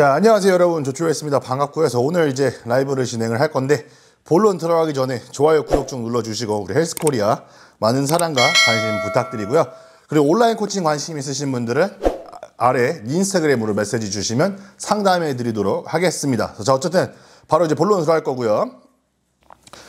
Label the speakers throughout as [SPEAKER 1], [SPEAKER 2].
[SPEAKER 1] 자, 안녕하세요 여러분. 조초했습니다 반갑고요. 그래서 오늘 이제 라이브를 진행을 할 건데 본론 들어가기 전에 좋아요, 구독 좀 눌러주시고 우리 헬스코리아 많은 사랑과 관심 부탁드리고요. 그리고 온라인 코칭 관심 있으신 분들은 아래 인스타그램으로 메시지 주시면 상담해 드리도록 하겠습니다. 자, 어쨌든 바로 이제 본론 들어갈 거고요.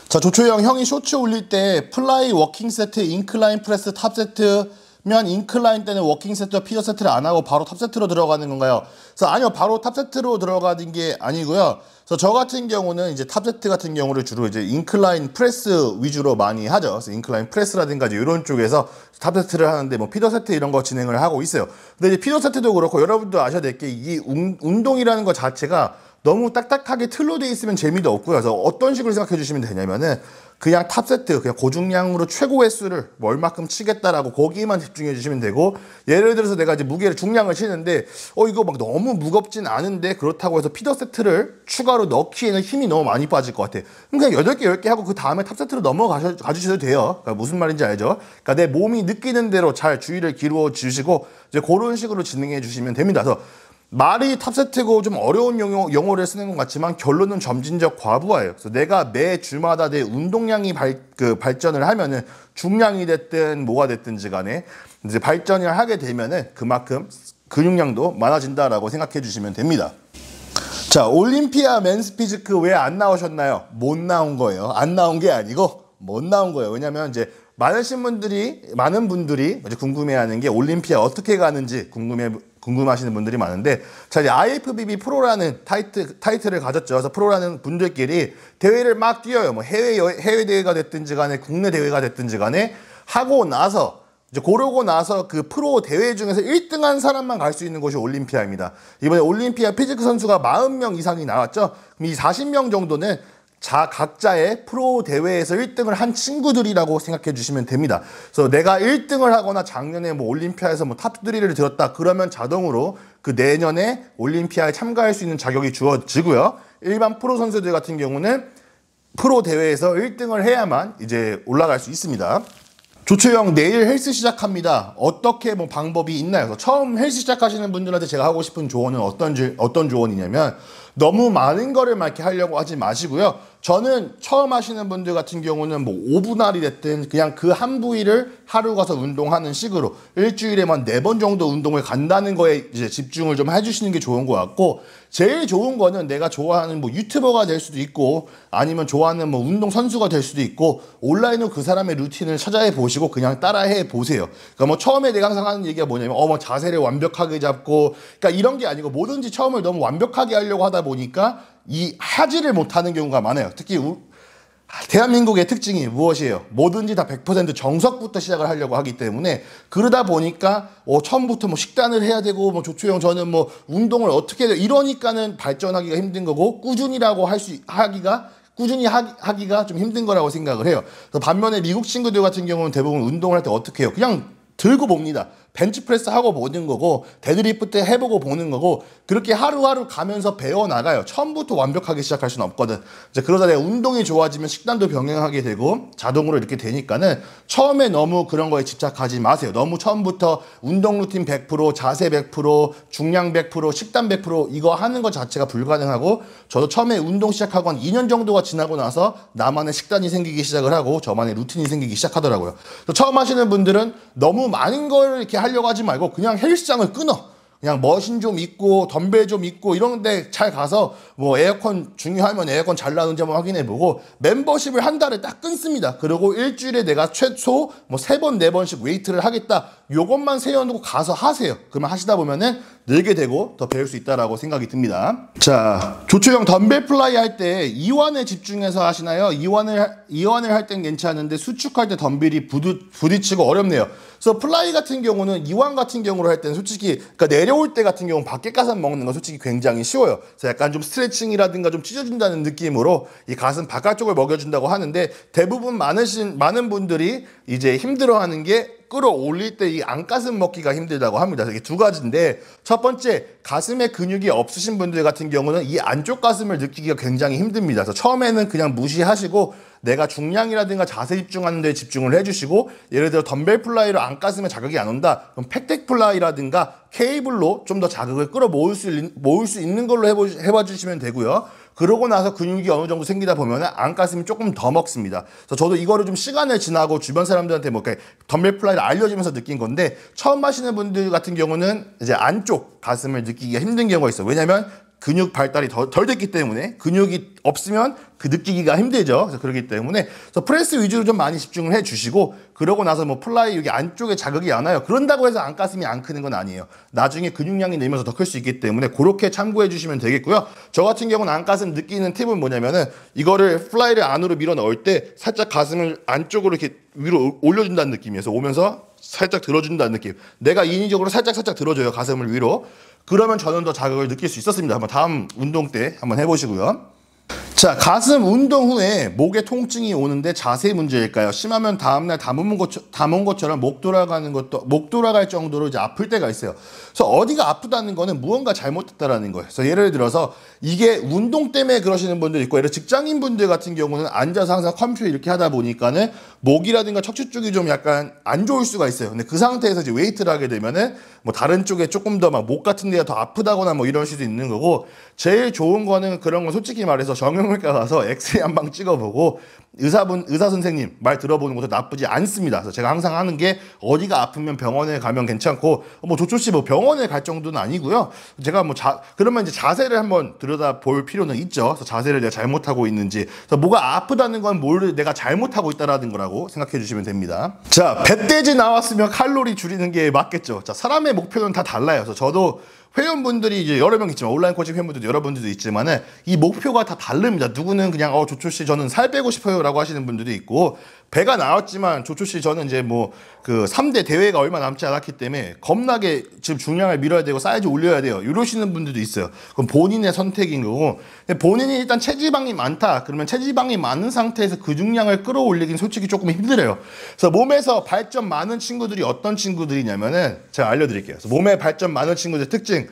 [SPEAKER 1] 자, 조초영 형이 쇼츠 올릴 때 플라이 워킹 세트, 인클라인 프레스, 탑 세트, 면 인클라인 때는 워킹 세트와 피어 세트를 안 하고 바로 탑 세트로 들어가는 건가요? 그래서 아니요, 바로 탑 세트로 들어가는 게 아니고요. 그래서 저 같은 경우는 이제 탑 세트 같은 경우를 주로 이제 인클라인 프레스 위주로 많이 하죠. 그래서 인클라인 프레스라든가 이런 쪽에서 탑 세트를 하는데 뭐 피더 세트 이런 거 진행을 하고 있어요. 근데 이제 피더 세트도 그렇고 여러분도 아셔야 될 게 이 운동이라는 것 자체가 너무 딱딱하게 틀로 돼 있으면 재미도 없고요. 그래서 어떤 식으로 생각해 주시면 되냐면은 그냥 탑 세트, 그냥 고중량으로 최고 횟수를 뭐 얼마큼 치겠다라고 거기만 집중해 주시면 되고 예를 들어서 내가 이제 무게를 중량을 치는데 어 이거 막 너무 무겁진 않은데 그렇다고 해서 피더 세트를 추가로 넣기에는 힘이 너무 많이 빠질 것 같아. 그냥 8개 1 0개 하고 그 다음에 탑 세트로 넘어가 주셔도 돼요. 그러니까 무슨 말인지 알죠? 그러니까 내 몸이 느끼는 대로 잘 주의를 기울여 주시고 이제 그런 식으로 진행해 주시면 됩니다. 그래서 말이 탑세트고 좀 어려운 용어 영어를 쓰는 것 같지만 결론은 점진적 과부하예요. 그래서 내가 매 주마다 내 운동량이 발, 그 발전을 하면은 중량이 됐든 뭐가 됐든지 간에 이제 발전을 하게 되면은 그만큼 근육량도 많아진다라고 생각해 주시면 됩니다. 자, 올림피아 맨스피지크 왜 안 나오셨나요? 못 나온 거예요. 안 나온 게 아니고 못 나온 거예요. 왜냐면 이제 많으 신분들이 많은 분들이 궁금해하는 게 올림피아 어떻게 가는지 궁금해 궁금하시는 분들이 많은데 자 이제 IFBB 프로라는 타이틀, 타이틀을 가졌죠. 그래서 프로라는 분들끼리 대회를 막 뛰어요. 뭐 해외 해외 대회가 됐든지 간에 국내 대회가 됐든지 간에 하고 나서 이제 고르고 나서 그 프로 대회 중에서 1등한 사람만 갈 수 있는 곳이 올림피아입니다. 이번에 올림피아 피지크 선수가 40명 이상이 나왔죠. 그럼 이 40명 정도는 자 각자의 프로 대회에서 1등을 한 친구들이라고 생각해 주시면 됩니다. 그래서 내가 1등을 하거나 작년에 뭐 올림피아에서 뭐탑 3를 들었다 그러면 자동으로 그 내년에 올림피아에 참가할 수 있는 자격이 주어지고요. 일반 프로 선수들 같은 경우는 프로 대회에서 1등을 해야만 이제 올라갈 수 있습니다. 조채영 내일 헬스 시작합니다. 어떻게 뭐 방법이 있나요? 처음 헬스 시작하시는 분들한테 제가 하고 싶은 조언은 어떤 어떤 조언이냐면 너무 많은 거를 막 이렇게 하려고 하지 마시고요. 저는 처음 하시는 분들 같은 경우는 뭐 5분할이 됐든 그냥 그 한 부위를 하루 가서 운동하는 식으로 일주일에만 뭐 네번 정도 운동을 간다는 거에 이제 집중을 좀 해주시는 게 좋은 것 같고 제일 좋은 거는 내가 좋아하는 뭐 유튜버가 될 수도 있고 아니면 좋아하는 뭐 운동 선수가 될 수도 있고 온라인으로 그 사람의 루틴을 찾아해 보시고 그냥 따라해 보세요. 그러니까 뭐 처음에 내가 항상 하는 얘기가 뭐냐면 어머 뭐 자세를 완벽하게 잡고 그러니까 이런 게 아니고 뭐든지 처음을 너무 완벽하게 하려고 하다 보니까 이 하지를 못하는 경우가 많아요. 특히 우, 대한민국의 특징이 무엇이에요? 뭐든지 다 100% 정석부터 시작을 하려고 하기 때문에 그러다 보니까 어, 처음부터 뭐 식단을 해야 되고 뭐 조초형 저는 뭐 운동을 어떻게 해야 돼 이러니까는 발전하기가 힘든 거고 꾸준히라고 할 수 하기가 꾸준히 하기, 하기, 가좀 힘든 거라고 생각을 해요. 반면에 미국 친구들 같은 경우는 대부분 운동을 할 때 어떻게 해요? 그냥 들고 봅니다. 벤치프레스 하고 보는 거고 데드리프트 해보고 보는 거고 그렇게 하루하루 가면서 배워나가요. 처음부터 완벽하게 시작할 수는 없거든. 이제 그러다 내 운동이 좋아지면 식단도 병행하게 되고 자동으로 이렇게 되니까는 처음에 너무 그런 거에 집착하지 마세요. 너무 처음부터 운동 루틴 100%, 자세 100%, 중량 100%, 식단 100% 이거 하는 것 자체가 불가능하고 저도 처음에 운동 시작하고 한 2년 정도가 지나고 나서 나만의 식단이 생기기 시작을 하고 저만의 루틴이 생기기 시작하더라고요. 처음 하시는 분들은 너무 많은 걸 이렇게 하려고 하지 말고 그냥 헬스장을 끊어. 그냥 머신 좀 있고 덤벨 좀 있고 이런데 잘 가서 뭐 에어컨 중요하면 에어컨 잘 나오는지 한번 확인해보고 멤버십을 한 달에 딱 끊습니다. 그리고 일주일에 내가 최소 뭐 세 번 네 번씩 웨이트를 하겠다. 요것만 세워놓고 가서 하세요. 그러면 하시다 보면은 늘게 되고 더 배울 수 있다라고 생각이 듭니다. 자, 조초형 덤벨 플라이 할 때 이완에 집중해서 하시나요? 이완을 이완을 할 땐 괜찮은데 수축할 때 덤벨이 부두, 부딪치고 어렵네요. 그래서 플라이 같은 경우는 이완 같은 경우로 할 때는 솔직히 그러니까 내려 어려울 때 같은 경우는 밖에 가슴 먹는 건 솔직히 굉장히 쉬워요. 그래서 약간 좀 스트레칭이라든가 좀 찢어준다는 느낌으로 이 가슴 바깥쪽을 먹여준다고 하는데 대부분 많으신 많은 분들이 이제 힘들어하는 게 끌어올릴 때 이 안가슴 먹기가 힘들다고 합니다. 이게 두 가지인데 첫 번째 가슴에 근육이 없으신 분들 같은 경우는 이 안쪽 가슴을 느끼기가 굉장히 힘듭니다. 그래서 처음에는 그냥 무시하시고 내가 중량이라든가 자세 집중하는 데 집중을 해주시고 예를 들어 덤벨 플라이로 안가슴에 자극이 안 온다. 그럼 팩텍 플라이라든가 케이블로 좀 더 자극을 끌어모을 수, 있는, 모을 수 있는 걸로 해보, 해봐 주시면 되고요. 그러고 나서 근육이 어느 정도 생기다 보면 안가슴이 조금 더 먹습니다. 그래서 저도 이거를 좀 시간을 지나고 주변 사람들한테 뭐 덤벨 플라이를 알려주면서 느낀 건데 처음 하시는 분들 같은 경우는 이제 안쪽 가슴을 느끼기가 힘든 경우가 있어요. 왜냐면 근육 발달이 덜, 덜 됐기 때문에 근육이 없으면 그 느끼기가 힘들죠. 그래서 그렇기 때문에 그래서 프레스 위주로 좀 많이 집중을 해주시고 그러고 나서 뭐 플라이 여기 안쪽에 자극이 안 와요. 그런다고 해서 안가슴이 안 크는 건 아니에요. 나중에 근육량이 늘면서 더 클 수 있기 때문에 그렇게 참고해 주시면 되겠고요. 저 같은 경우는 안가슴 느끼는 팁은 뭐냐면은 이거를 플라이를 안으로 밀어 넣을 때 살짝 가슴을 안쪽으로 이렇게 위로 올려준다는 느낌이어서 오면서 살짝 들어준다는 느낌. 내가 인위적으로 살짝 살짝 들어줘요 가슴을 위로. 그러면 저는 더 자극을 느낄 수 있었습니다. 한번 다음 운동 때 한번 해보시고요. 자 가슴 운동 후에 목에 통증이 오는데 자세 문제일까요? 심하면 다음날 담은, 것처럼, 것처럼 목 돌아가는 것도 목 돌아갈 정도로 이제 아플 때가 있어요. 그래서 어디가 아프다는 거는 무언가 잘못됐다라는 거예요. 그래서 예를 들어서 이게 운동 때문에 그러시는 분들 있고 예를 직장인 분들 같은 경우는 앉아서 항상 컴퓨터 이렇게 하다 보니까는 목이라든가 척추 쪽이 좀 약간 안 좋을 수가 있어요. 근데 그 상태에서 이제 웨이트를 하게 되면은 뭐 다른 쪽에 조금 더 막 목 같은 데가 더 아프다거나 뭐 이런 수도 있는 거고 제일 좋은 거는 그런 건 솔직히 말해서 정형 성형외과 가서 엑스레이 한방 찍어보고 의사분 의사 선생님 말 들어보는 것도 나쁘지 않습니다. 그래서 제가 항상 하는 게 어디가 아프면 병원에 가면 괜찮고 뭐 조조 씨뭐 병원에 갈 정도는 아니고요. 제가 뭐 자 그러면 이제 자세를 한번 들여다볼 필요는 있죠. 그래서 자세를 내가 잘못하고 있는지 그래서 뭐가 아프다는 건 뭘 내가 잘못하고 있다라는 거라고 생각해 주시면 됩니다. 자 배돼지 나왔으면 칼로리 줄이는 게 맞겠죠. 자 사람의 목표는 다 달라요. 그래서 저도 회원분들이 이제 여러 명 있지만 온라인 코칭 회원분들도 여러분들도 있지만은 이 목표가 다 다릅니다. 누구는 그냥 어 조조 씨 저는 살 빼고 싶어요. 라고 하시는 분들이 있고 배가 나왔지만 조초 씨 저는 이제 뭐 그 3대 대회가 얼마 남지 않았기 때문에 겁나게 지금 중량을 밀어야 되고 사이즈 올려야 돼요. 이러시는 분들도 있어요. 그럼 본인의 선택인 거고 본인이 일단 체지방이 많다. 그러면 체지방이 많은 상태에서 그 중량을 끌어올리긴 솔직히 조금 힘들어요. 그래서 몸에서 발전 많은 친구들이 어떤 친구들이냐면은 제가 알려드릴게요. 몸에 발전 많은 친구들 특징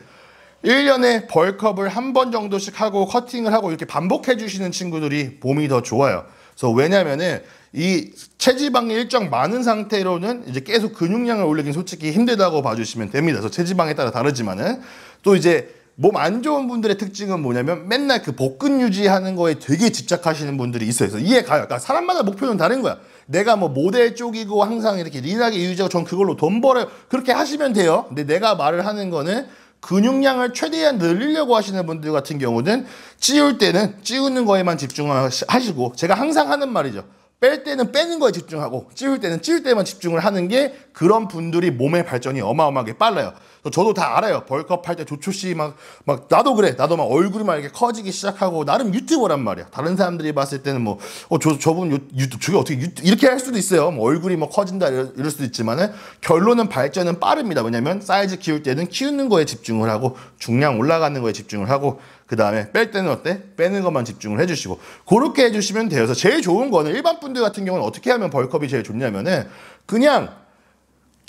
[SPEAKER 1] 1년에 벌컵을 한 번 정도씩 하고 커팅을 하고 이렇게 반복해 주시는 친구들이 몸이 더 좋아요. 그래서 왜냐면은 이 체지방이 일정 많은 상태로는 이제 계속 근육량을 올리긴 솔직히 힘들다고 봐주시면 됩니다. 그래서 체지방에 따라 다르지만은 또 이제 몸 안 좋은 분들의 특징은 뭐냐면 맨날 그 복근 유지하는 거에 되게 집착하시는 분들이 있어요. 그래서 이해가요. 그러니까 사람마다 목표는 다른 거야. 내가 뭐 모델 쪽이고 항상 이렇게 리나게 유지하고 전 그걸로 돈 벌어요. 그렇게 하시면 돼요. 근데 내가 말을 하는 거는 근육량을 최대한 늘리려고 하시는 분들 같은 경우는 찌울 때는 찌우는 거에만 집중하시고 제가 항상 하는 말이죠. 뺄 때는 빼는 거에 집중하고 찌울 때는 찌울 때만 집중을 하는 게 그런 분들이 몸의 발전이 어마어마하게 빨라요. 저도 다 알아요. 벌크업 할때 조초 씨 막 막 나도 그래. 나도 막 얼굴이 막 이렇게 커지기 시작하고 나름 유튜버란 말이야. 다른 사람들이 봤을 때는 뭐 어저 저분 유튜브 저게 어떻게 유튜브 이렇게 할 수도 있어요. 뭐 얼굴이 뭐 커진다 이럴, 이럴 수도 있지만은 결론은 발전은 빠릅니다. 왜냐면 사이즈 키울 때는 키우는 거에 집중을 하고 중량 올라가는 거에 집중을 하고 그 다음에 뺄 때는 어때? 빼는 것만 집중을 해주시고 그렇게 해주시면 되어서 제일 좋은 거는 일반 분들 같은 경우는 어떻게 하면 벌크업이 제일 좋냐면은 그냥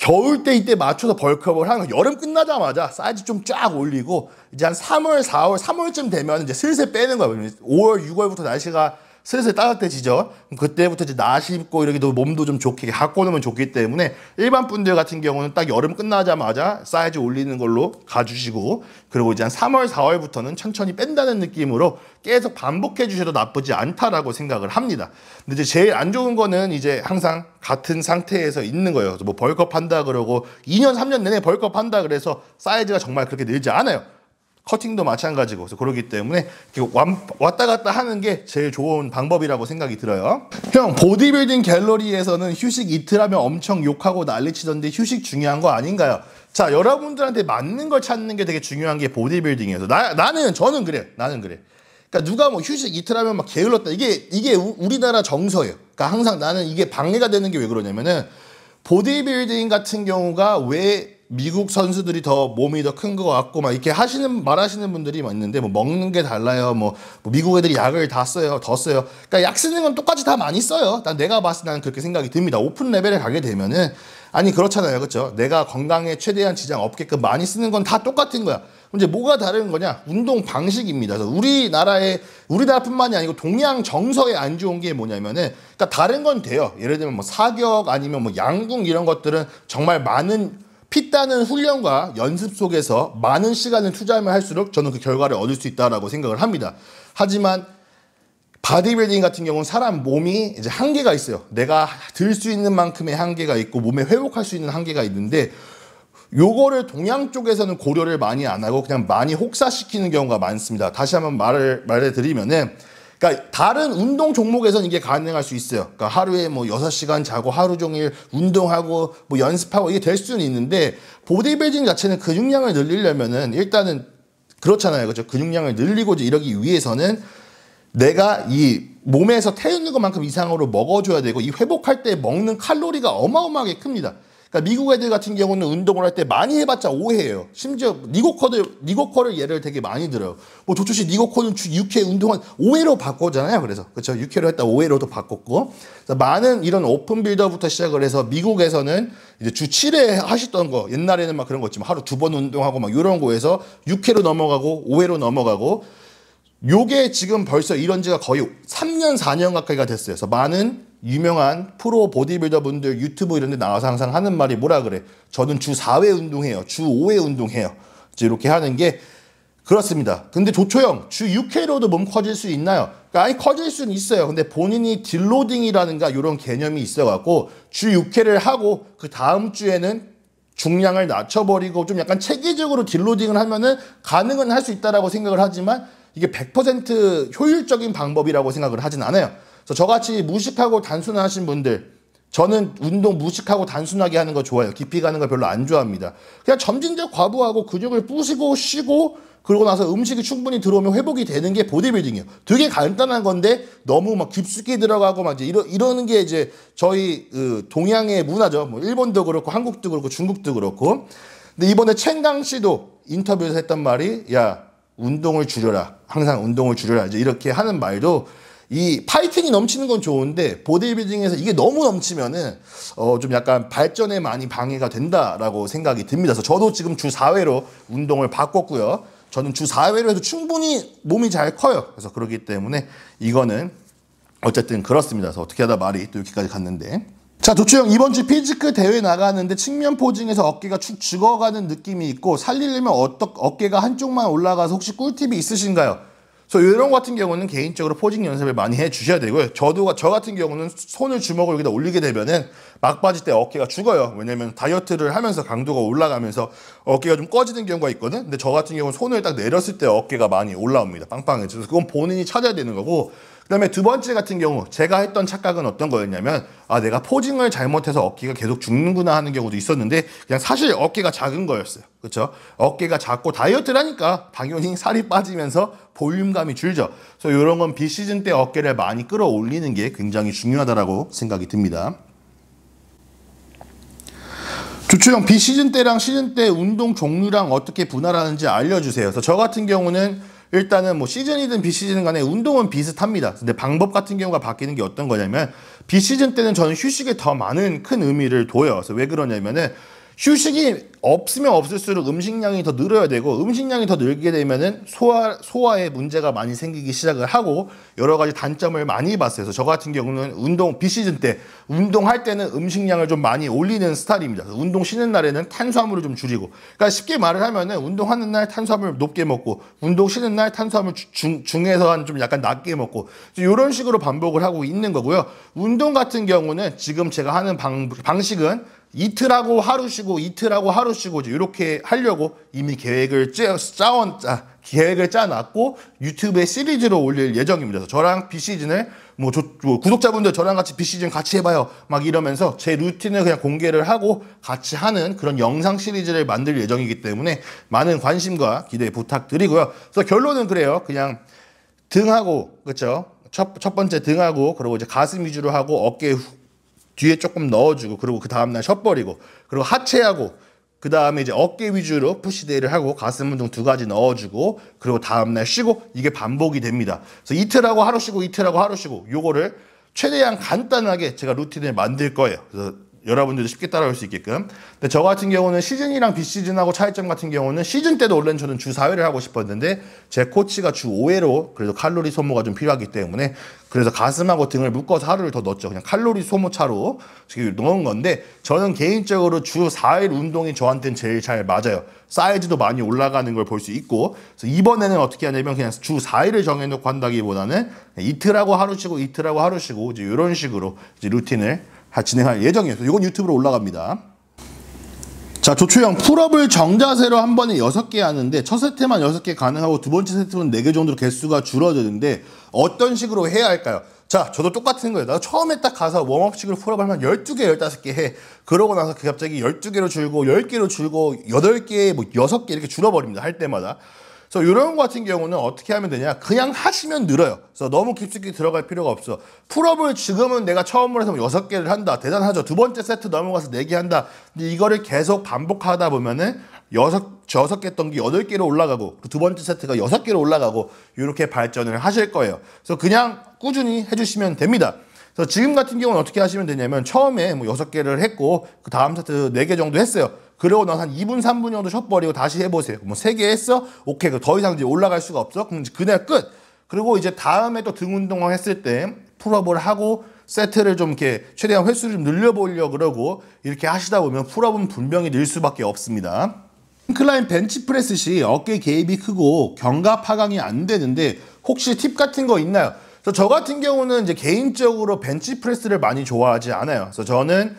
[SPEAKER 1] 겨울 때 이때 맞춰서 벌크업을 하는 거 여름 끝나자마자 사이즈 좀 쫙 올리고 이제 한 3월, 4월, 3월쯤 되면 이제 슬슬 빼는 거예요. 5월, 6월부터 날씨가 슬슬 따뜻해지죠. 그때부터 이제 나시 입고 이렇게 몸도 좀 좋게 갖고 오면 좋기 때문에 일반 분들 같은 경우는 딱 여름 끝나자마자 사이즈 올리는 걸로 가주시고 그리고 이제 한 3월, 4월부터는 천천히 뺀다는 느낌으로 계속 반복해 주셔도 나쁘지 않다라고 생각을 합니다. 근데 이제 제일 안 좋은 거는 이제 항상 같은 상태에서 있는 거예요. 뭐 벌크업 한다 그러고 2년, 3년 내내 벌크업 한다 그래서 사이즈가 정말 그렇게 늘지 않아요. 커팅도 마찬가지고 그래서 그러기 때문에 왔다 갔다 하는 게 제일 좋은 방법이라고 생각이 들어요 형 보디빌딩 갤러리에서는 휴식 이틀 하면 엄청 욕하고 난리치던데 휴식 중요한 거 아닌가요? 자 여러분들한테 맞는 걸 찾는 게 되게 중요한 게 보디빌딩에서 나, 나는 저는 그래 나는 그래 그러니까 누가 뭐 휴식 이틀 하면 막 게을렀다 이게 이게 우, 우리나라 정서예요 그러니까 항상 나는 이게 방해가 되는 게 왜 그러냐면은 보디빌딩 같은 경우가 왜 미국 선수들이 더 몸이 더 큰 것 같고 막 이렇게 하시는 말하시는 분들이 있는데 뭐 먹는 게 달라요. 뭐, 뭐 미국 애들이 약을 다 써요, 더 써요. 그러니까 약 쓰는 건 똑같이 다 많이 써요. 난 내가 봤을 때는 그렇게 생각이 듭니다. 오픈 레벨에 가게 되면은 아니 그렇잖아요, 그렇죠? 내가 건강에 최대한 지장 없게끔 많이 쓰는 건 다 똑같은 거야. 이제 뭐가 다른 거냐? 운동 방식입니다. 그래서 우리나라의 우리나라뿐만이 아니고 동양 정서에 안 좋은 게 뭐냐면은 그러니까 다른 건 돼요. 예를 들면 뭐 사격 아니면 뭐 양궁 이런 것들은 정말 많은 피따는 훈련과 연습 속에서 많은 시간을 투자하면 할수록 저는 그 결과를 얻을 수 있다라고 생각을 합니다. 하지만 바디빌딩 같은 경우는 사람 몸이 이제 한계가 있어요. 내가 들 수 있는 만큼의 한계가 있고 몸에 회복할 수 있는 한계가 있는데 요거를 동양 쪽에서는 고려를 많이 안 하고 그냥 많이 혹사시키는 경우가 많습니다. 다시 한번 말을 말해 드리면은 그러니까 다른 운동 종목에서는 이게 가능할 수 있어요. 그러니까 하루에 뭐6 시간 자고 하루 종일 운동하고 뭐 연습하고 이게 될 수는 있는데 보디빌딩 자체는 근육량을 늘리려면은 일단은 그렇잖아요. 그죠 근육량을 늘리고 이러기 위해서는 내가 이 몸에서 태우는 것만큼 이상으로 먹어줘야 되고 이 회복할 때 먹는 칼로리가 어마어마하게 큽니다. 그러니까 미국 애들 같은 경우는 운동을 할 때 많이 해봤자 오해예요. 심지어 니고커들 니고커를 예를 되게 많이 들어요. 뭐 조초 씨 니고커는 주 6회 운동은 5회로 바꿨잖아요. 그래서 그렇죠. 6회로 했다 5회로도 바꿨고 많은 이런 오픈 빌더부터 시작을 해서 미국에서는 이제 주 7회 하셨던거 옛날에는 막 그런 거 있지만 하루 두 번 운동하고 막 이런 거에서 6회로 넘어가고 5회로 넘어가고 요게 지금 벌써 이런 지가 거의 3년 4년 가까이가 됐어요. 그래서 많은 유명한 프로 보디빌더 분들 유튜브 이런 데 나와서 항상 하는 말이 뭐라 그래. 저는 주 4회 운동해요. 주 5회 운동해요. 이렇게 하는 게 그렇습니다. 근데 조초영 주 6회로도 몸 커질 수 있나요? 그러니까 아니 커질 수는 있어요. 근데 본인이 딜로딩이라는가 이런 개념이 있어갖고 주 6회를 하고 그 다음 주에는 중량을 낮춰버리고 좀 약간 체계적으로 딜로딩을 하면은 가능은 할 수 있다라고 생각을 하지만 이게 100% 효율적인 방법이라고 생각을 하진 않아요. 그래서 저같이 무식하고 단순하신 분들 저는 운동 무식하고 단순하게 하는 거 좋아요. 깊이 가는 거 별로 안 좋아합니다. 그냥 점진적 과부하고 근육을 부시고 쉬고 그러고 나서 음식이 충분히 들어오면 회복이 되는 게 보디빌딩이에요. 되게 간단한 건데 너무 막 깊숙이 들어가고 막 이제 이러, 이러는 게 이제 저희 그 동양의 문화죠. 뭐 일본도 그렇고 한국도 그렇고 중국도 그렇고. 근데 이번에 챙강 씨도 인터뷰에서 했던 말이 야 운동을 줄여라. 항상 운동을 줄여라. 이제 이렇게 하는 말도 이 파이팅이 넘치는 건 좋은데 보디빌딩에서 이게 너무 넘치면은 어 좀 약간 발전에 많이 방해가 된다라고 생각이 듭니다. 그래서 저도 지금 주 4회로 운동을 바꿨고요. 저는 주 4회로 해도 충분히 몸이 잘 커요. 그래서 그렇기 때문에 이거는 어쨌든 그렇습니다. 그래서 어떻게 하다 말이 또 이렇게까지 갔는데 자 도초형 이번 주 피지크 대회 나가는데 측면 포징에서 어깨가 축 죽어가는 느낌이 있고 살리려면 어떡, 어깨가 한쪽만 올라가서 혹시 꿀팁이 있으신가요? 그래서 이런 같은 경우는 개인적으로 포징 연습을 많이 해 주셔야 되고요. 저도 저 같은 경우는 손을 주먹을 여기다 올리게 되면은 막바지 때 어깨가 죽어요. 왜냐면 다이어트를 하면서 강도가 올라가면서 어깨가 좀 꺼지는 경우가 있거든. 근데 저 같은 경우는 손을 딱 내렸을 때 어깨가 많이 올라옵니다. 빵빵해져서 그건 본인이 찾아야 되는 거고 그다음에 두 번째 같은 경우 제가 했던 착각은 어떤 거였냐면 아 내가 포징을 잘못해서 어깨가 계속 죽는구나 하는 경우도 있었는데 그냥 사실 어깨가 작은 거였어요. 그렇죠? 어깨가 작고 다이어트를 하니까 당연히 살이 빠지면서 볼륨감이 줄죠. 그래서 이런 건 비시즌 때 어깨를 많이 끌어올리는 게 굉장히 중요하다라고 생각이 듭니다. 주추형 비시즌 때랑 시즌 때 운동 종류랑 어떻게 분할하는지 알려주세요. 그래서 저 같은 경우는 일단은 뭐 시즌이든 비시즌 간에 운동은 비슷합니다. 근데 방법 같은 경우가 바뀌는 게 어떤 거냐면 비시즌 때는 저는 휴식에 더 많은 큰 의미를 둬요. 그래서 왜 그러냐면은 휴식이 없으면 없을수록 음식량이 더 늘어야 되고 음식량이 더 늘게 되면은 소화 소화에 문제가 많이 생기기 시작을 하고 여러 가지 단점을 많이 봤어요. 그래서 저 같은 경우는 운동 비시즌 때 운동할 때는 음식량을 좀 많이 올리는 스타일입니다. 운동 쉬는 날에는 탄수화물을 좀 줄이고 그러니까 쉽게 말을 하면은 운동하는 날 탄수화물 높게 먹고 운동 쉬는 날 탄수화물 중 중에서 한 좀 약간 낮게 먹고 이런 식으로 반복을 하고 있는 거고요. 운동 같은 경우는 지금 제가 하는 방, 방식은 이틀하고 하루 쉬고 이틀하고 하루 쉬고 이렇게 하려고 이미 계획을 짜온 짜 계획을 짜놨고 유튜브에 시리즈로 올릴 예정입니다. 저랑 B 시즌을 뭐, 저, 뭐 구독자분들 저랑 같이 B 시즌 같이 해봐요 막 이러면서 제 루틴을 그냥 공개를 하고 같이 하는 그런 영상 시리즈를 만들 예정이기 때문에 많은 관심과 기대 부탁드리고요. 그래서 결론은 그래요. 그냥 등하고 그렇죠. 첫, 첫 번째 등하고 그리고 이제 가슴 위주로 하고 어깨 후, 뒤에 조금 넣어주고 그리고 그 다음날 셔버리고 그리고 하체하고 그 다음에 이제 어깨 위주로 푸시데이를 하고 가슴 운동 두 가지 넣어주고 그리고 다음날 쉬고 이게 반복이 됩니다. 그래서 이틀하고 하루 쉬고 이틀하고 하루 쉬고 요거를 최대한 간단하게 제가 루틴을 만들 거예요. 그래서 여러분들도 쉽게 따라올 수 있게끔. 근데 저 같은 경우는 시즌이랑 비시즌하고 차이점 같은 경우는 시즌 때도 원래는 저는 주 4회를 하고 싶었는데 제 코치가 주 5회로 그래서 칼로리 소모가 좀 필요하기 때문에 그래서 가슴하고 등을 묶어서 하루를 더 넣었죠. 그냥 칼로리 소모 차로 지금 넣은 건데 저는 개인적으로 주 4일 운동이 저한테는 제일 잘 맞아요. 사이즈도 많이 올라가는 걸 볼 수 있고 그래서 이번에는 어떻게 하냐면 그냥 주 4일을 정해놓고 한다기보다는 이틀하고 하루 쉬고 이틀하고 하루 쉬고 이제 이런 식으로 이제 루틴을 진행할 예정이에요. 이건 유튜브로 올라갑니다. 자, 조초형 풀업을 정자세로 한 번에 6개 하는데 첫 세트만 6개 가능하고 두 번째 세트는 4개 정도로 개수가 줄어드는데 어떤 식으로 해야 할까요? 자, 저도 똑같은 거예요. 나 처음에 딱 가서 웜업식으로 풀업을 하면 12개, 15개 해. 그러고 나서 그 갑자기 12개로 줄고 10개로 줄고 8개, 뭐 6개 이렇게 줄어버립니다. 할 때마다. 그래서 이런 거 같은 경우는 어떻게 하면 되냐 그냥 하시면 늘어요 그래서 너무 깊숙이 들어갈 필요가 없어 풀업을 지금은 내가 처음으로 해서 뭐 여섯 개를 한다 대단하죠 두 번째 세트 넘어가서 네개 한다 근데 이거를 계속 반복하다 보면은 여섯 여섯 개던게 여덟 개로 올라가고 그 두 번째 세트가 여섯 개로 올라가고 이렇게 발전을 하실 거예요 그래서 그냥 꾸준히 해주시면 됩니다 그래서 지금 같은 경우는 어떻게 하시면 되냐면 처음에 뭐 6개를 했고 그 다음 세트 4개 정도 했어요. 그러고 나서 한 2분, 3분 정도 쉬어 버리고 다시 해보세요. 뭐 3개 했어? 오케이. 더 이상 이제 올라갈 수가 없어? 그럼 그날 끝. 그리고 이제 다음에 또 등 운동을 했을 때 풀업을 하고 세트를 좀 이렇게 최대한 횟수를 좀 늘려보려고 그러고 이렇게 하시다 보면 풀업은 분명히 늘 수밖에 없습니다. 클라인 벤치프레스 시 어깨 개입이 크고 견갑 하강이 안 되는데 혹시 팁 같은 거 있나요? 그래서 저 같은 경우는 이제 개인적으로 벤치 프레스를 많이 좋아하지 않아요. 그래서 저는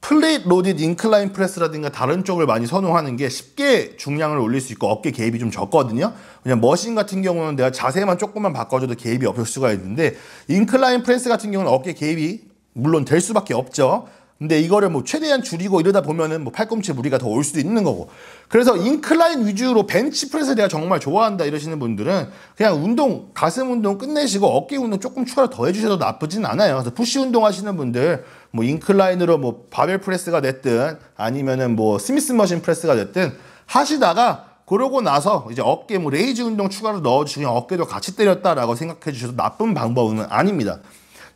[SPEAKER 1] 플레이트 로디드 인클라인 프레스라든가 다른 쪽을 많이 선호하는 게 쉽게 중량을 올릴 수 있고 어깨 개입이 좀 적거든요. 그냥 머신 같은 경우는 내가 자세만 조금만 바꿔줘도 개입이 없을 수가 있는데 인클라인 프레스 같은 경우는 어깨 개입이 물론 될 수밖에 없죠. 근데 이거를 뭐 최대한 줄이고 이러다 보면은 뭐 팔꿈치 무리가 더 올 수도 있는 거고. 그래서 인클라인 위주로 벤치프레스 내가 정말 좋아한다 이러시는 분들은 그냥 운동, 가슴 운동 끝내시고 어깨 운동 조금 추가 더 해주셔도 나쁘진 않아요. 그래서 푸시 운동 하시는 분들 뭐 인클라인으로 뭐 바벨 프레스가 됐든 아니면은 뭐 스미스 머신 프레스가 됐든 하시다가 그러고 나서 이제 어깨 뭐 레이즈 운동 추가로 넣어주시면 어깨도 같이 때렸다라고 생각해 주셔도 나쁜 방법은 아닙니다.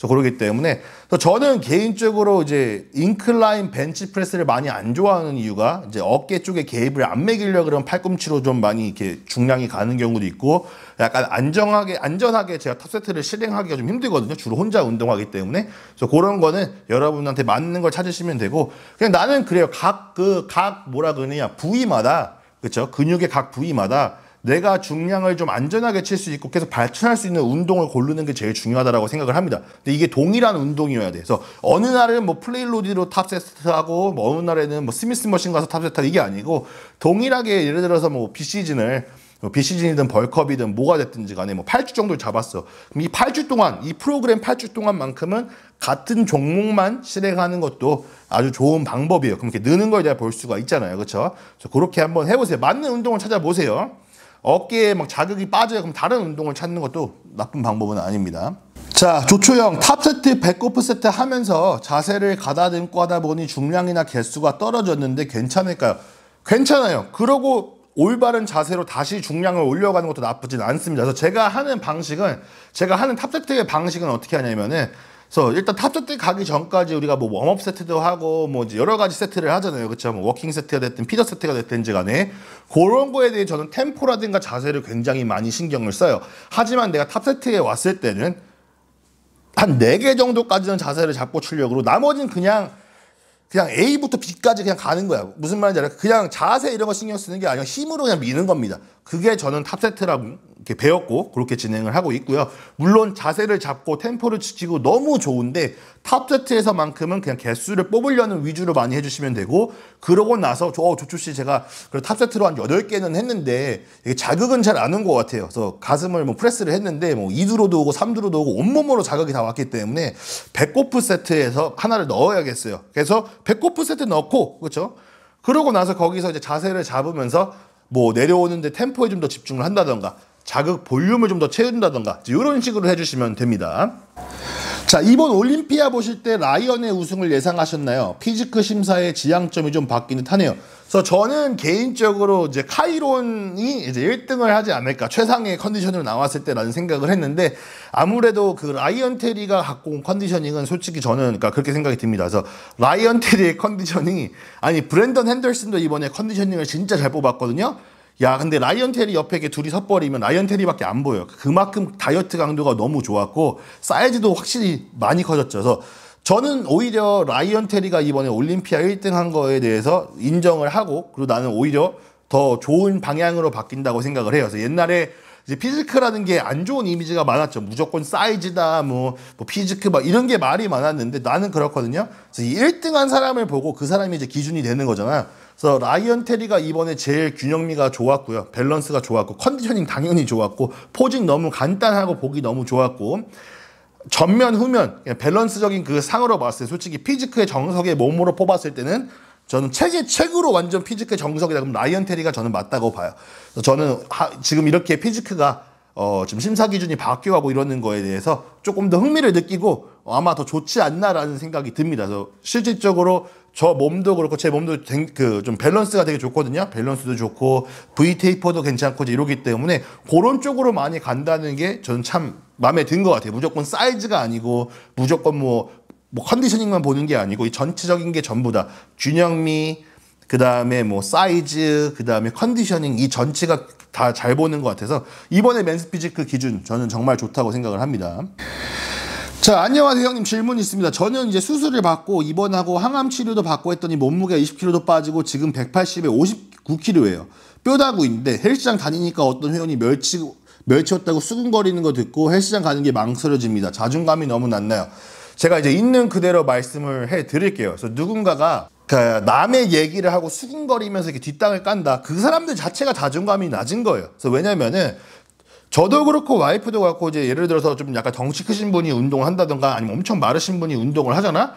[SPEAKER 1] 그러기 때문에 저는 개인적으로 이제 인클라인 벤치 프레스를 많이 안 좋아하는 이유가 이제 어깨 쪽에 개입을 안 매기려 그러면 팔꿈치로 좀 많이 이렇게 중량이 가는 경우도 있고 약간 안정하게 안전하게 제가 탑 세트를 실행하기가 좀 힘들거든요. 주로 혼자 운동하기 때문에 그래서 그런 거는 여러분한테 맞는 걸 찾으시면 되고 그냥 나는 그래요. 각 그각 그, 뭐라 그러냐 부위마다 그렇죠 근육의 각 부위마다 내가 중량을 좀 안전하게 칠 수 있고 계속 발전할 수 있는 운동을 고르는 게 제일 중요하다고 생각을 합니다. 근데 이게 동일한 운동이어야 돼. 그래서 어느 날은 뭐 플레이로디로 탑세트하고 뭐 어느 날에는 뭐 스미스 머신 가서 탑세트 이게 아니고 동일하게 예를 들어서 뭐 비시즌을 뭐 비시즌이든 벌컵이든 뭐가 됐든지 간에 뭐 8주 정도 를 잡았어. 그럼 이 8주 동안, 이 프로그램 8주 동안만큼은 같은 종목만 실행하는 것도 아주 좋은 방법이에요. 그럼 이렇게 느는 걸 내가 볼 수가 있잖아요. 그렇죠? 그렇게 한번 해보세요. 맞는 운동을 찾아보세요. 어깨에 막 자극이 빠져요. 그럼 다른 운동을 찾는 것도 나쁜 방법은 아닙니다. 자, 조초영 탑 세트, 백오프 세트 하면서 자세를 가다듬고 하다 보니 중량이나 개수가 떨어졌는데 괜찮을까요? 괜찮아요. 그러고 올바른 자세로 다시 중량을 올려가는 것도 나쁘진 않습니다. 그래서 제가 하는 방식은 제가 하는 탑 세트의 방식은 어떻게 하냐면은 그래서 일단 탑재 트 가기 전까지 우리가 뭐 웜업 세트도 하고 뭐 여러 가지 세트를 하잖아요. 그렇죠? 뭐 워킹 세트가 됐든 피더 세트가 됐든지 간에 그런 거에 대해 저는 템포라든가 자세를 굉장히 많이 신경을 써요. 하지만 내가 탑 세트에 왔을 때는 한 네 개 정도까지는 자세를 잡고 출력으로 나머지는 그냥 그냥 A부터 B까지 그냥 가는 거야. 무슨 말인지 알아요? 그냥 자세 이런 거 신경 쓰는 게 아니라 힘으로 그냥 미는 겁니다. 그게 저는 탑 세트라고 이렇게 배웠고 그렇게 진행을 하고 있고요. 물론 자세를 잡고 템포를 지키고 너무 좋은데 탑 세트에서만큼은 그냥 개수를 뽑으려는 위주로 많이 해주시면 되고 그러고 나서 저 어, 조추 씨 제가 탑 세트로 한 8개는 했는데 이게 자극은 잘 아는 것 같아요. 그래서 가슴을 뭐 프레스를 했는데 뭐 2두로도 오고 3두로도 오고 온몸으로 자극이 다 왔기 때문에 배꼽프 세트에서 하나를 넣어야겠어요. 그래서 배꼽프 세트 넣고 그렇죠? 그러고 나서 거기서 이제 자세를 잡으면서 뭐 내려오는데 템포에 좀 더 집중을 한다던가 자극 볼륨을 좀 더 채운다던가 이런 식으로 해주시면 됩니다. 자 이번 올림피아 보실 때 라이언의 우승을 예상하셨나요? 피지크 심사의 지향점이 좀 바뀌는 하네요. 그래서 저는 개인적으로 이제 카이론이 이제 1등을 하지 않을까 최상의 컨디션으로 나왔을 때라는 생각을 했는데 아무래도 그 라이언 테리가 갖고 온 컨디셔닝은 솔직히 저는 그러니까 그렇게 생각이 듭니다. 그래서 라이언 테리의 컨디셔닝이 아니 브랜던 핸들슨도 이번에 컨디셔닝을 진짜 잘 뽑았거든요. 야 근데 라이언 테리 옆에 둘이 섣버리면 라이언 테리밖에 안 보여요. 그만큼 다이어트 강도가 너무 좋았고 사이즈도 확실히 많이 커졌죠. 그래서 저는 오히려 라이언 테리가 이번에 올림피아 1등 한 거에 대해서 인정을 하고 그리고 나는 오히려 더 좋은 방향으로 바뀐다고 생각을 해요. 그래서 옛날에 이제 피지크라는 게 안 좋은 이미지가 많았죠. 무조건 사이즈다, 뭐, 뭐 피지크 막 이런 게 말이 많았는데 나는 그렇거든요. 그래서 1등한 사람을 보고 그 사람이 이제 기준이 되는 거잖아. 요 그래서 라이언 테리가 이번에 제일 균형미가 좋았고요. 밸런스가 좋았고 컨디셔닝 당연히 좋았고 포징 너무 간단하고 보기 너무 좋았고 전면 후면 예, 밸런스적인 그 상으로 봤을 때 솔직히 피지크의 정석의 몸으로 뽑았을 때는 저는 책의 책으로 완전 피지크의 정석이다 그럼 라이언 테리가 저는 맞다고 봐요. 저는 하, 지금 이렇게 피지크가 어, 지금 심사 기준이 바뀌어가고 이러는 거에 대해서 조금 더 흥미를 느끼고 아마 더 좋지 않나라는 생각이 듭니다. 그래서 실질적으로 저 몸도 그렇고 제 몸도 그좀 밸런스가 되게 좋거든요. 밸런스도 좋고 V 테이퍼도 괜찮고 이러기 때문에 그런 쪽으로 많이 간다는 게 저는 참 마음에 든 것 같아요. 무조건 사이즈가 아니고 무조건 뭐, 뭐 컨디셔닝만 보는 게 아니고 이 전체적인 게 전부다. 균형미, 그 다음에 뭐 사이즈, 그 다음에 컨디셔닝 이 전체가 다 잘 보는 것 같아서 이번에 맨스 피지크 기준 저는 정말 좋다고 생각을 합니다. 자 안녕하세요 형님 질문 있습니다 저는 이제 수술을 받고 입원하고 항암 치료도 받고 했더니 몸무게 20kg도 빠지고 지금 180에 5 9 k g 에요 뼈다구인데 헬스장 다니니까 어떤 회원이 멸치 멸치였다고 수근거리는 거 듣고 헬스장 가는 게 망설여집니다 자존감이 너무 낮나요 제가 이제 있는 그대로 말씀을 해 드릴게요 그래서 누군가가 그 남의 얘기를 하고 수근거리면서 이렇게 뒷땅을 깐다 그 사람들 자체가 자존감이 낮은 거예요 그래서 왜냐면은 저도 그렇고 와이프도 그렇고 이제 예를 들어서 좀 약간 덩치 크신 분이 운동을 한다던가 아니면 엄청 마르신 분이 운동을 하잖아?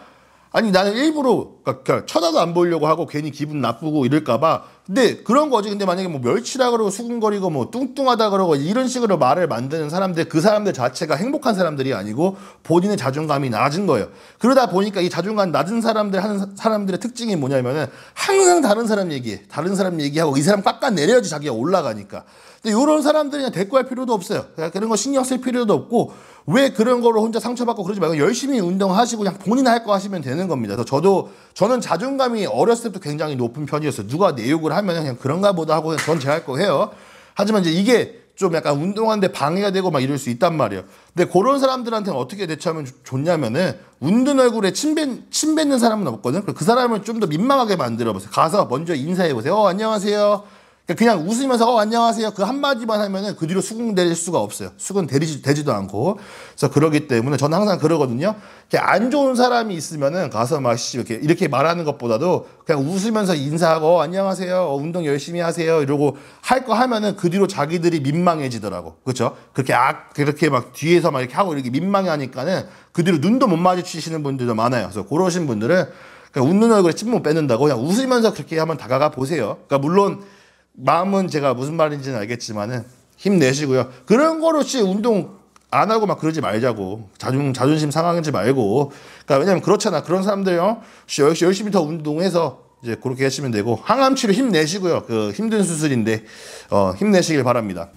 [SPEAKER 1] 아니 나는 일부러 그러니까, 그러니까 쳐다도 안 보려고 하고 괜히 기분 나쁘고 이럴까봐 근데 그런 거지. 근데 만약에 뭐 멸치라 그러고 수근거리고 뭐 뚱뚱하다 그러고 이런 식으로 말을 만드는 사람들 그 사람들 자체가 행복한 사람들이 아니고 본인의 자존감이 낮은 거예요. 그러다 보니까 이 자존감 낮은 사람들 하는 사람들의 특징이 뭐냐면은 항상 다른 사람 얘기 다른 사람 얘기하고 이 사람 깎아내려야지 자기가 올라가니까. 근데 이런 사람들이 그냥 대꾸할 필요도 없어요. 그냥 그런 거 신경 쓸 필요도 없고 왜 그런 거로 혼자 상처받고 그러지 말고 열심히 운동하시고 그냥 본인 할 거 하시면 되는 겁니다. 그래서 저도 저는 자존감이 어렸을 때부터 굉장히 높은 편이었어요. 누가 내 욕을 하면 그냥 그런가 보다 하고 전 제할 거 해요. 하지만 이제 이게 좀 약간 운동하는데 방해가 되고 막 이럴 수 있단 말이에요. 근데 그런 사람들한테는 어떻게 대처하면 좋냐면은 운둔 얼굴에 침, 뱉, 침 사람은 없거든. 그 사람을 좀 더 민망하게 만들어 보세요. 가서 먼저 인사해 보세요. 어, 안녕하세요. 그러니까 그냥 웃으면서 어, 안녕하세요 그 한마디만 하면은 그 뒤로 수긍될 수가 없어요 수긍되지 되지도 않고 그래서 그러기 때문에 저는 항상 그러거든요 이렇게 안 좋은 사람이 있으면은 가서 막 이렇게 이렇게 말하는 것보다도 그냥 웃으면서 인사하고 어, 안녕하세요 어, 운동 열심히 하세요 이러고 할 거 하면은 그 뒤로 자기들이 민망해지더라고 그렇죠 그렇게 악 그렇게 막 뒤에서 막 이렇게 하고 이렇게 민망해하니까는 그 뒤로 눈도 못 마주치시는 분들도 많아요 그래서 그러신 분들은 그냥 웃는 얼굴에 침묵 빼는다고 그냥 웃으면서 그렇게 한번 다가가 보세요 그러니까 물론 마음은 제가 무슨 말인지는 알겠지만은 힘내시고요. 그런 거로 씨 운동 안 하고 막 그러지 말자고. 자존, 자존심 상하지 말고. 그러니까 왜냐면 그렇잖아. 그런 사람들요. 어? 역시 열심히 더 운동해서 이제 그렇게 하시면 되고. 항암 치료 힘내시고요. 그 힘든 수술인데, 어, 힘내시길 바랍니다.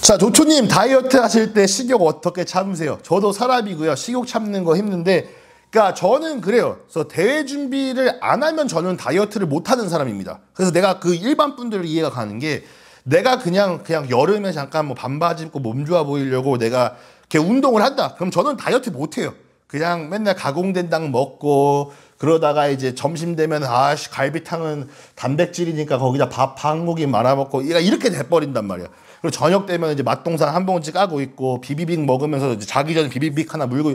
[SPEAKER 1] 자, 조초님, 다이어트 하실 때 식욕 어떻게 참으세요? 저도 사람이고요. 식욕 참는 거 힘든데, 그러니까 저는 그래요. 그래서 대회 준비를 안 하면 저는 다이어트를 못 하는 사람입니다. 그래서 내가 그 일반 분들을 이해가 가는 게 내가 그냥 그냥 여름에 잠깐 뭐 반바지 입고 몸 좋아 보이려고 내가 이렇게 운동을 한다. 그럼 저는 다이어트 못 해요. 그냥 맨날 가공된 당 먹고 그러다가 이제 점심 되면 아씨 갈비탕은 단백질이니까 거기다 밥한 고기 말아 먹고 이렇게 돼 버린단 말이야. 그리고 저녁 되면 이제 맛동산 한 봉지 까고 있고 비비빅 먹으면서 이제 자기 전에 비비빅 하나 물고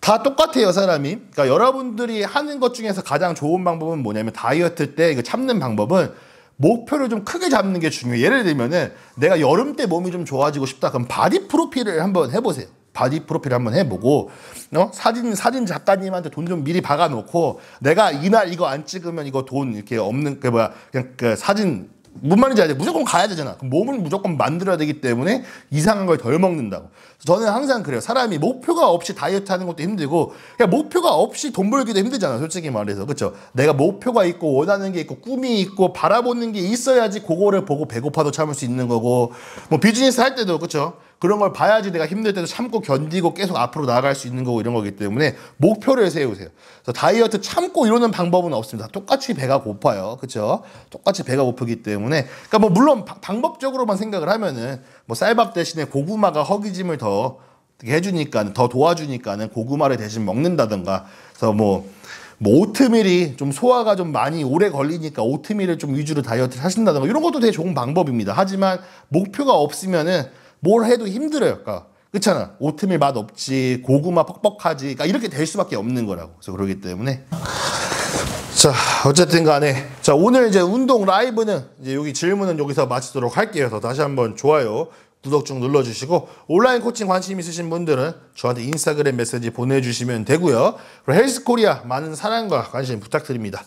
[SPEAKER 1] 다 똑같아요 사람이 그러니까 여러분들이 하는 것 중에서 가장 좋은 방법은 뭐냐면 다이어트 때 이거 참는 방법은 목표를 좀 크게 잡는 게 중요해요 예를 들면은 내가 여름 때 몸이 좀 좋아지고 싶다 그럼 바디 프로필을 한번 해보세요 바디 프로필 한번 해보고 어? 사진 사진 작가님한테 돈 좀 미리 박아놓고 내가 이날 이거 안 찍으면 이거 돈 이렇게 없는 그 뭐야 그냥 그 사진 뭔 말인지 알죠? 무조건 가야 되잖아. 그럼 몸을 무조건 만들어야 되기 때문에 이상한 걸 덜 먹는다고. 저는 항상 그래요. 사람이 목표가 없이 다이어트 하는 것도 힘들고 그냥 목표가 없이 돈 벌기도 힘들잖아. 솔직히 말해서. 그렇죠? 내가 목표가 있고 원하는 게 있고 꿈이 있고 바라보는 게 있어야지 그거를 보고 배고파도 참을 수 있는 거고 뭐 비즈니스 할 때도 그렇죠? 그런 걸 봐야지 내가 힘들 때도 참고 견디고 계속 앞으로 나아갈 수 있는 거고 이런 거기 때문에 목표를 세우세요. 그래서 다이어트 참고 이러는 방법은 없습니다. 똑같이 배가 고파요. 그렇죠? 똑같이 배가 고프기 때문에 그러니까 뭐 물론 바, 방법적으로만 생각을 하면은 뭐 쌀밥 대신에 고구마가 허기짐을 더 해주니까 더 도와주니까는 고구마를 대신 먹는다든가 그래서 뭐, 뭐 오트밀이 좀 소화가 좀 많이 오래 걸리니까 오트밀을 좀 위주로 다이어트를 하신다든가 이런 것도 되게 좋은 방법입니다 하지만 목표가 없으면은 뭘 해도 힘들어요 그러니까 그렇잖아. 오트밀 맛 없지, 고구마 퍽퍽하지. 그러니까 이렇게 될 수밖에 없는 거라고. 그래서 그러기 때문에. 자, 어쨌든 간에. 자, 오늘 이제 운동 라이브는 이제 여기 질문은 여기서 마치도록 할게요. 그래서 다시 한번 좋아요, 구독 좀 눌러주시고 온라인 코칭 관심 있으신 분들은 저한테 인스타그램 메시지 보내주시면 되고요. 그리고 헬스코리아 많은 사랑과 관심 부탁드립니다.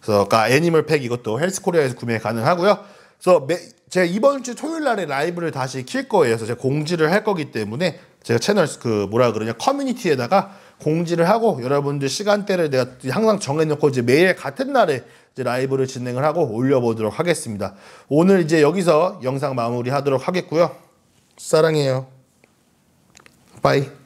[SPEAKER 1] 그래서 아까 애니멀팩 이것도 헬스코리아에서 구매 가능하고요. 그래서 매, 제가 이번 주 토요일 날에 라이브를 다시 킬 거예요. 그래서 제가 공지를 할 거기 때문에 제가 채널 그 뭐라 그러냐 커뮤니티에다가 공지를 하고 여러분들 시간대를 내가 항상 정해놓고 이제 매일 같은 날에 이제 라이브를 진행을 하고 올려보도록 하겠습니다. 오늘 이제 여기서 영상 마무리하도록 하겠고요. 사랑해요. 바이.